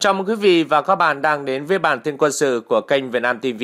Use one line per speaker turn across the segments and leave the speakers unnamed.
Chào mừng quý vị và các bạn đang đến với bản tin quân sự của kênh Việt Nam TV.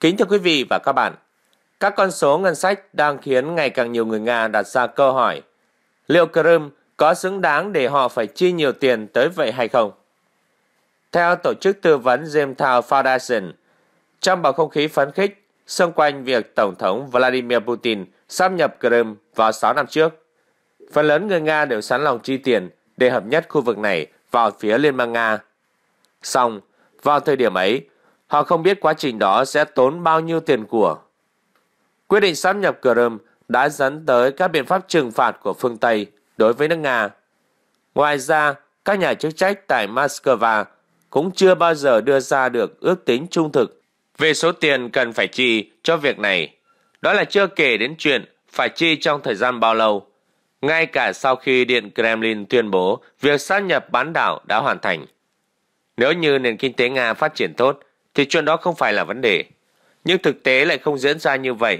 Kính thưa quý vị và các bạn, các con số ngân sách đang khiến ngày càng nhiều người Nga đặt ra câu hỏi liệu Crimea có xứng đáng để họ phải chi nhiều tiền tới vậy hay không? Theo tổ chức tư vấn Zemtown Foundation, trong bầu không khí phấn khích xung quanh việc Tổng thống Vladimir Putin sáp nhập Crimea vào 6 năm trước, phần lớn người Nga đều sẵn lòng chi tiền để hợp nhất khu vực này vào phía Liên bang Nga Xong, vào thời điểm ấy, họ không biết quá trình đó sẽ tốn bao nhiêu tiền của. Quyết định sáp nhập Crimea đã dẫn tới các biện pháp trừng phạt của phương Tây đối với nước Nga. Ngoài ra, các nhà chức trách tại Moscow cũng chưa bao giờ đưa ra được ước tính trung thực về số tiền cần phải chi cho việc này. Đó là chưa kể đến chuyện phải chi trong thời gian bao lâu. Ngay cả sau khi Điện Kremlin tuyên bố việc sát nhập bán đảo đã hoàn thành. Nếu như nền kinh tế Nga phát triển tốt, thì chuyện đó không phải là vấn đề. Nhưng thực tế lại không diễn ra như vậy.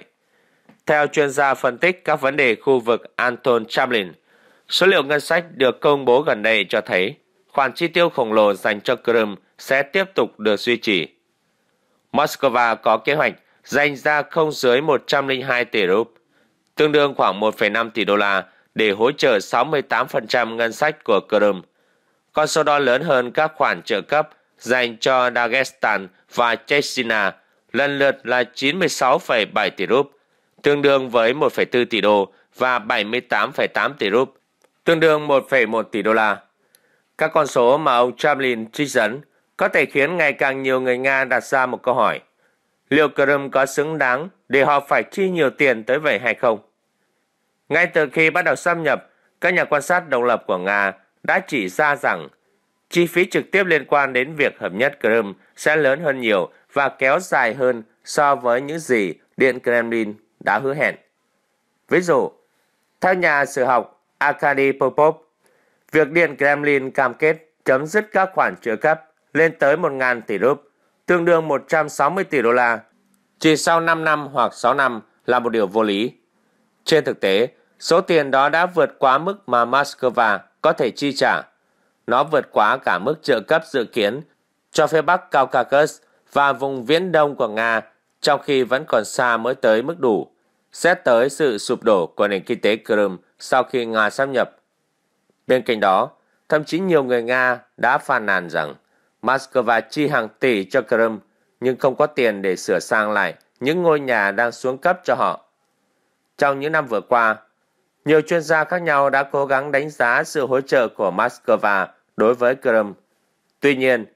Theo chuyên gia phân tích các vấn đề khu vực Anton Chamlin, số liệu ngân sách được công bố gần đây cho thấy khoản chi tiêu khổng lồ dành cho Crimea sẽ tiếp tục được duy trì. Moscow có kế hoạch dành ra không dưới 102 tỷ rúp, tương đương khoảng 1,5 tỷ đô la để hỗ trợ 68% ngân sách của Crimea con số đó lớn hơn các khoản trợ cấp dành cho Dagestan và Chechnya, lần lượt là 96,7 tỷ rúp, tương đương với 1,4 tỷ đô và 78,8 tỷ rúp, tương đương 1,1 tỷ đô la. Các con số mà ông Chamlin trích dẫn có thể khiến ngày càng nhiều người Nga đặt ra một câu hỏi. Liệu Crimea có xứng đáng để họ phải chi nhiều tiền tới vậy hay không? Ngay từ khi bắt đầu xâm nhập, các nhà quan sát độc lập của Nga đã chỉ ra rằng chi phí trực tiếp liên quan đến việc hợp nhất Crimea sẽ lớn hơn nhiều và kéo dài hơn so với những gì Điện Kremlin đã hứa hẹn. Ví dụ, theo nhà sử học Arkady Popov, việc Điện Kremlin cam kết chấm dứt các khoản trợ cấp lên tới 1.000 tỷ rúp, tương đương 160 tỷ đô la, chỉ sau 5 năm hoặc 6 năm là một điều vô lý. Trên thực tế, số tiền đó đã vượt quá mức mà Moscow có thể chi trả. Nó vượt quá cả mức trợ cấp dự kiến cho phía Bắc Caucasus và vùng viễn đông của Nga trong khi vẫn còn xa mới tới mức đủ, xét tới sự sụp đổ của nền kinh tế Crimea sau khi Nga xâm nhập. Bên cạnh đó, thậm chí nhiều người Nga đã phàn nàn rằng Moscow chi hàng tỷ cho Crimea nhưng không có tiền để sửa sang lại những ngôi nhà đang xuống cấp cho họ. Trong những năm vừa qua, nhiều chuyên gia khác nhau đã cố gắng đánh giá sự hỗ trợ của Moscow đối với Crimea. Tuy nhiên,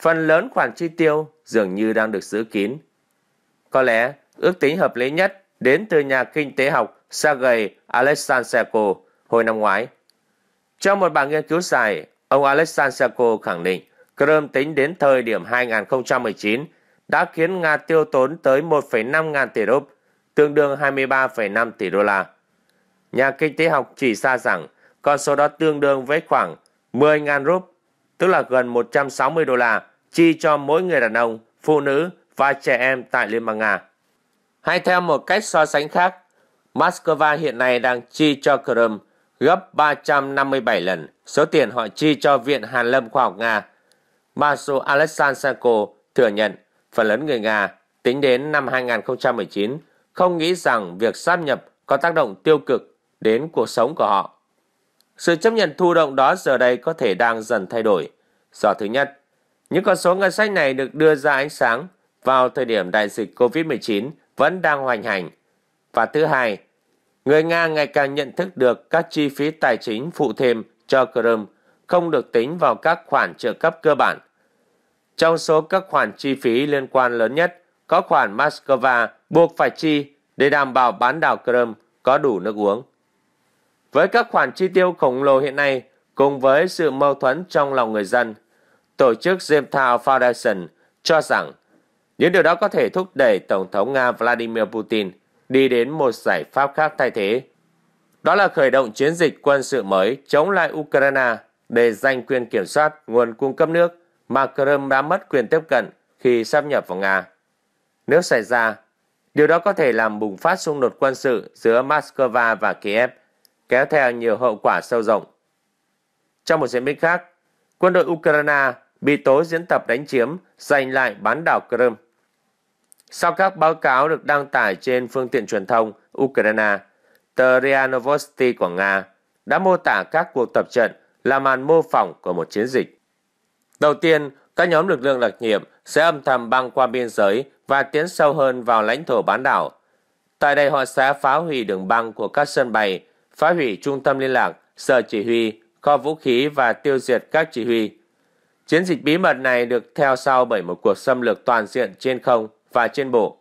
phần lớn khoản chi tiêu dường như đang được giữ kín. Có lẽ ước tính hợp lý nhất đến từ nhà kinh tế học Sergei Alexandrenko hồi năm ngoái. Trong một bản nghiên cứu dài, ông Alexandrenko khẳng định Crimea tính đến thời điểm 2019 đã khiến Nga tiêu tốn tới 1,5 ngàn tỷ rúp, tương đương 23,5 tỷ đô la. Nhà kinh tế học chỉ ra rằng con số đó tương đương với khoảng 10.000 rúp, tức là gần 160 đô la, chi cho mỗi người đàn ông, phụ nữ và trẻ em tại Liên bang Nga. Hay theo một cách so sánh khác, Moscow hiện nay đang chi cho Crimea gấp 357 lần số tiền họ chi cho Viện Hàn Lâm Khoa học Nga. Masu Alexanchenko thừa nhận phần lớn người Nga tính đến năm 2019 không nghĩ rằng việc sáp nhập có tác động tiêu cực đến cuộc sống của họ. Sự chấp nhận thụ động đó giờ đây có thể đang dần thay đổi. Do thứ nhất, những con số ngân sách này được đưa ra ánh sáng vào thời điểm đại dịch COVID-19 vẫn đang hoành hành. Và thứ hai, người Nga ngày càng nhận thức được các chi phí tài chính phụ thêm cho Crimea không được tính vào các khoản trợ cấp cơ bản. Trong số các khoản chi phí liên quan lớn nhất, có khoản Moscow buộc phải chi để đảm bảo bán đảo Crimea có đủ nước uống. Với các khoản chi tiêu khổng lồ hiện nay, cùng với sự mâu thuẫn trong lòng người dân, tổ chức Zemthal Foundation cho rằng những điều đó có thể thúc đẩy Tổng thống Nga Vladimir Putin đi đến một giải pháp khác thay thế. Đó là khởi động chiến dịch quân sự mới chống lại Ukraine để giành quyền kiểm soát nguồn cung cấp nước mà Crimea đã mất quyền tiếp cận khi sắp nhập vào Nga. Nếu xảy ra, điều đó có thể làm bùng phát xung đột quân sự giữa Moscow và Kiev – kéo theo nhiều hậu quả sâu rộng. Trong một diễn biến khác, quân đội Ukraine bị tố diễn tập đánh chiếm, giành lại bán đảo Crimea. Sau các báo cáo được đăng tải trên phương tiện truyền thông Ukraine, tờ RIA Novosti của Nga đã mô tả các cuộc tập trận là màn mô phỏng của một chiến dịch. Đầu tiên, các nhóm lực lượng đặc nhiệm sẽ âm thầm băng qua biên giới và tiến sâu hơn vào lãnh thổ bán đảo. Tại đây họ sẽ phá hủy đường băng của các sân bay phá hủy trung tâm liên lạc, sở chỉ huy, kho vũ khí và tiêu diệt các chỉ huy. Chiến dịch bí mật này được theo sau bởi một cuộc xâm lược toàn diện trên không và trên bộ.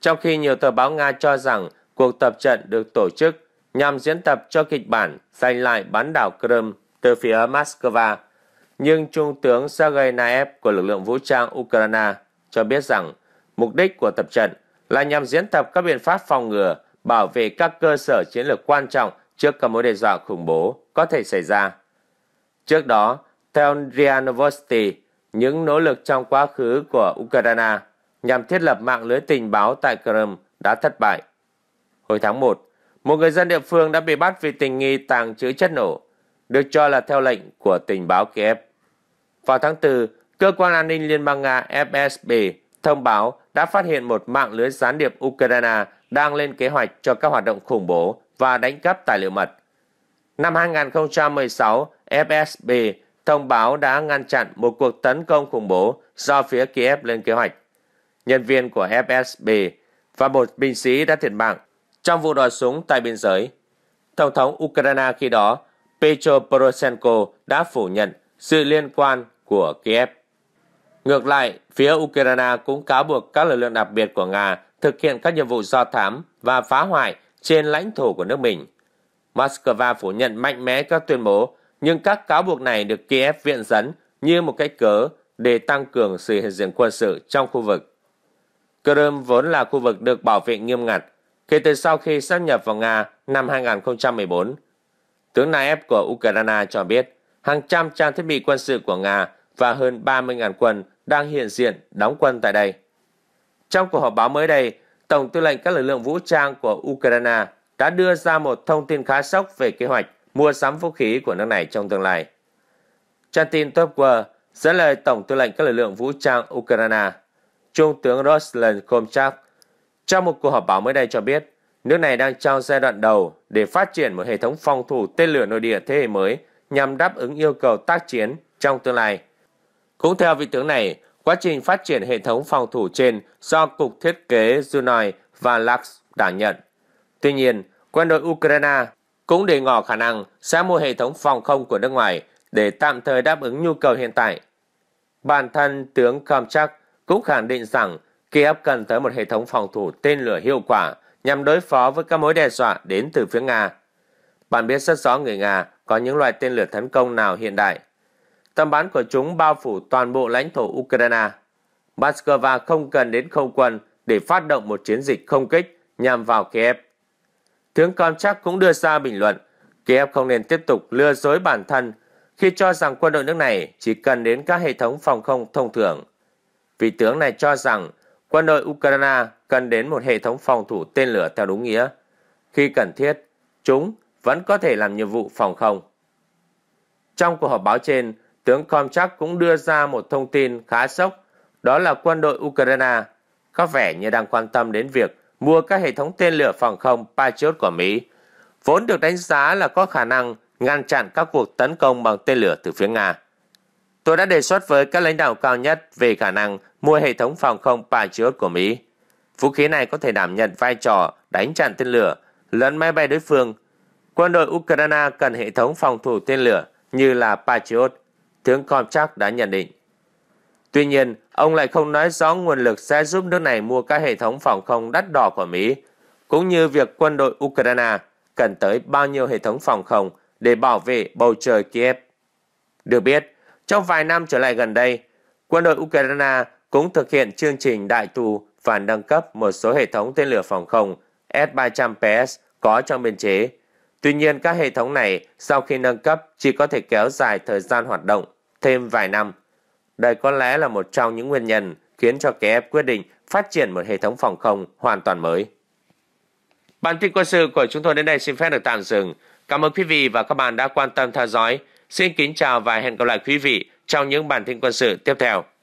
Trong khi nhiều tờ báo Nga cho rằng cuộc tập trận được tổ chức nhằm diễn tập cho kịch bản giành lại bán đảo Crimea từ phía Moscow, nhưng Trung tướng Sergei Naev của lực lượng vũ trang Ukraine cho biết rằng mục đích của tập trận là nhằm diễn tập các biện pháp phòng ngừa bảo vệ các cơ sở chiến lược quan trọng trước các mối đe dọa khủng bố có thể xảy ra. Trước đó, theo RIA Novosti, những nỗ lực trong quá khứ của Ukraine nhằm thiết lập mạng lưới tình báo tại Crimea đã thất bại. Hồi tháng 1, một người dân địa phương đã bị bắt vì tình nghi tàng trữ chất nổ, được cho là theo lệnh của tình báo Kiev. Vào tháng 4, cơ quan an ninh Liên bang Nga FSB thông báo đã phát hiện một mạng lưới gián điệp Ukraine đang lên kế hoạch cho các hoạt động khủng bố và đánh cắp tài liệu mật. Năm 2016, FSB thông báo đã ngăn chặn một cuộc tấn công khủng bố do phía Kiev lên kế hoạch. Nhân viên của FSB và một binh sĩ đã thiệt mạng trong vụ đòi súng tại biên giới. Tổng thống Ukraine khi đó, Petro Poroshenko đã phủ nhận sự liên quan của Kiev. Ngược lại, phía Ukraine cũng cáo buộc các lực lượng đặc biệt của Nga thực hiện các nhiệm vụ do thám và phá hoại trên lãnh thổ của nước mình. Moscow phủ nhận mạnh mẽ các tuyên bố, nhưng các cáo buộc này được Kiev viện dẫn như một cách cớ để tăng cường sự hiện diện quân sự trong khu vực. Crimea vốn là khu vực được bảo vệ nghiêm ngặt kể từ sau khi sáp nhập vào Nga năm 2014. Tướng Naev của Ukraine cho biết hàng trăm trang thiết bị quân sự của Nga và hơn 30.000 quân đang hiện diện đóng quân tại đây. Trong cuộc họp báo mới đây, Tổng tư lệnh các lực lượng vũ trang của Ukraine đã đưa ra một thông tin khá sốc về kế hoạch mua sắm vũ khí của nước này trong tương lai. Trang Chantin Topwer dẫn lời Tổng tư lệnh các lực lượng vũ trang Ukraine, Trung tướng Ruslan Komchak, trong một cuộc họp báo mới đây cho biết, nước này đang trong giai đoạn đầu để phát triển một hệ thống phòng thủ tên lửa nội địa thế hệ mới nhằm đáp ứng yêu cầu tác chiến trong tương lai cũng theo vị tướng này, quá trình phát triển hệ thống phòng thủ trên do Cục Thiết kế Junoi và Lux đảm nhận. Tuy nhiên, quân đội Ukraine cũng đề ngỏ khả năng sẽ mua hệ thống phòng không của nước ngoài để tạm thời đáp ứng nhu cầu hiện tại. Bản thân tướng Kamchak cũng khẳng định rằng Kiev cần tới một hệ thống phòng thủ tên lửa hiệu quả nhằm đối phó với các mối đe dọa đến từ phía Nga. Bạn biết rất rõ người Nga có những loại tên lửa tấn công nào hiện đại tầm bắn của chúng bao phủ toàn bộ lãnh thổ Ukraine. Moscow không cần đến không quân để phát động một chiến dịch không kích nhằm vào Kiev. Tướng Komchak cũng đưa ra bình luận Kiev không nên tiếp tục lừa dối bản thân khi cho rằng quân đội nước này chỉ cần đến các hệ thống phòng không thông thường. Vị tướng này cho rằng quân đội Ukraine cần đến một hệ thống phòng thủ tên lửa theo đúng nghĩa. Khi cần thiết, chúng vẫn có thể làm nhiệm vụ phòng không. Trong cuộc họp báo trên, tướng Komchak cũng đưa ra một thông tin khá sốc, đó là quân đội Ukraine có vẻ như đang quan tâm đến việc mua các hệ thống tên lửa phòng không Patriot của Mỹ, vốn được đánh giá là có khả năng ngăn chặn các cuộc tấn công bằng tên lửa từ phía Nga. Tôi đã đề xuất với các lãnh đạo cao nhất về khả năng mua hệ thống phòng không Patriot của Mỹ. Vũ khí này có thể đảm nhận vai trò đánh chặn tên lửa lẫn máy bay đối phương. Quân đội Ukraine cần hệ thống phòng thủ tên lửa như là Patriot tướng Komchak đã nhận định. Tuy nhiên, ông lại không nói rõ nguồn lực sẽ giúp nước này mua các hệ thống phòng không đắt đỏ của Mỹ, cũng như việc quân đội Ukraine cần tới bao nhiêu hệ thống phòng không để bảo vệ bầu trời Kiev. Được biết, trong vài năm trở lại gần đây, quân đội Ukraine cũng thực hiện chương trình đại tu và nâng cấp một số hệ thống tên lửa phòng không S-300PS có trong biên chế. Tuy nhiên, các hệ thống này sau khi nâng cấp chỉ có thể kéo dài thời gian hoạt động thêm vài năm. Đây có lẽ là một trong những nguyên nhân khiến cho Kiev quyết định phát triển một hệ thống phòng không hoàn toàn mới. Bản tin quân sự của chúng tôi đến đây xin phép được tạm dừng. Cảm ơn quý vị và các bạn đã quan tâm theo dõi. Xin kính chào và hẹn gặp lại quý vị trong những bản tin quân sự tiếp theo.